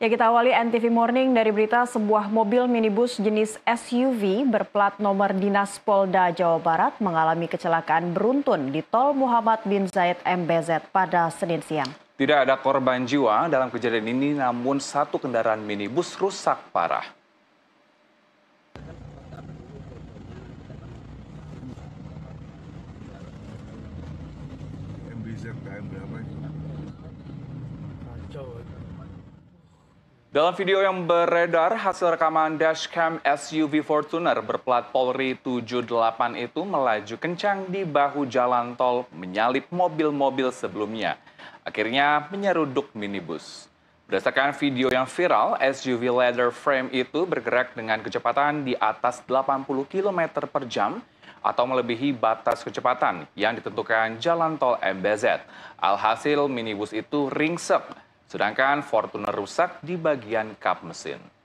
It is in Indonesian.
Ya kita awali NTV Morning dari berita sebuah mobil minibus jenis SUV berplat nomor Dinas Polda Jawa Barat mengalami kecelakaan beruntun di Tol Muhammad bin Zaid MBZ pada Senin siang. Tidak ada korban jiwa dalam kejadian ini namun satu kendaraan minibus rusak parah. MBZ KM berapa itu? Dalam video yang beredar, hasil rekaman dashcam SUV Fortuner berplat Polri 78 itu melaju kencang di bahu jalan tol menyalip mobil-mobil sebelumnya. Akhirnya menyeruduk minibus. Berdasarkan video yang viral, SUV leather frame itu bergerak dengan kecepatan di atas 80 km per jam atau melebihi batas kecepatan yang ditentukan jalan tol MBZ. Alhasil minibus itu ringsek Sedangkan Fortuner rusak di bagian kap mesin.